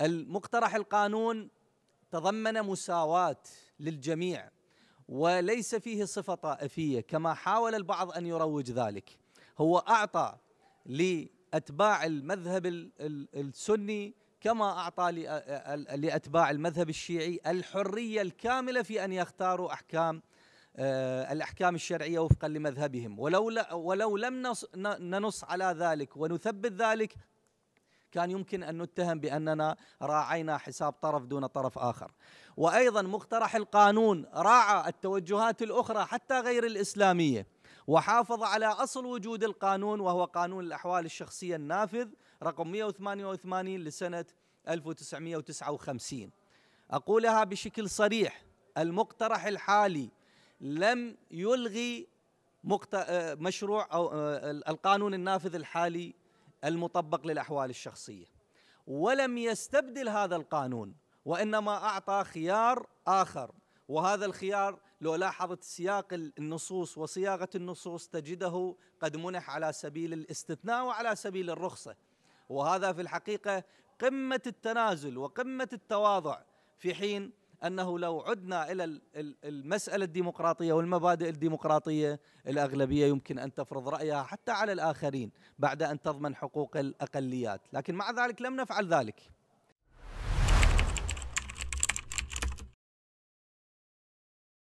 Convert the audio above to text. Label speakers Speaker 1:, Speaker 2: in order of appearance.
Speaker 1: المقترح القانون تضمن مساواة للجميع وليس فيه صفة طائفية كما حاول البعض أن يروج ذلك هو أعطى لأتباع المذهب السني كما أعطى لأتباع المذهب الشيعي الحرية الكاملة في أن يختاروا أحكام آه، الأحكام الشرعية وفقا لمذهبهم ولو, ولو لم ننص على ذلك ونثبت ذلك كان يمكن أن نتهم بأننا راعينا حساب طرف دون طرف آخر وأيضا مقترح القانون راعى التوجهات الأخرى حتى غير الإسلامية وحافظ على أصل وجود القانون وهو قانون الأحوال الشخصية النافذ رقم 188 لسنة 1959 أقولها بشكل صريح المقترح الحالي لم يلغي آه، مشروع أو آه، القانون النافذ الحالي المطبق للأحوال الشخصية ولم يستبدل هذا القانون وإنما أعطى خيار آخر وهذا الخيار لو لاحظت سياق النصوص وصياغة النصوص تجده قد منح على سبيل الاستثناء وعلى سبيل الرخصة وهذا في الحقيقة قمة التنازل وقمة التواضع في حين انه لو عدنا الى المساله الديمقراطيه والمبادئ الديمقراطيه الاغلبيه يمكن ان تفرض رايها حتى على الاخرين بعد ان تضمن حقوق الاقليات، لكن مع ذلك لم نفعل ذلك.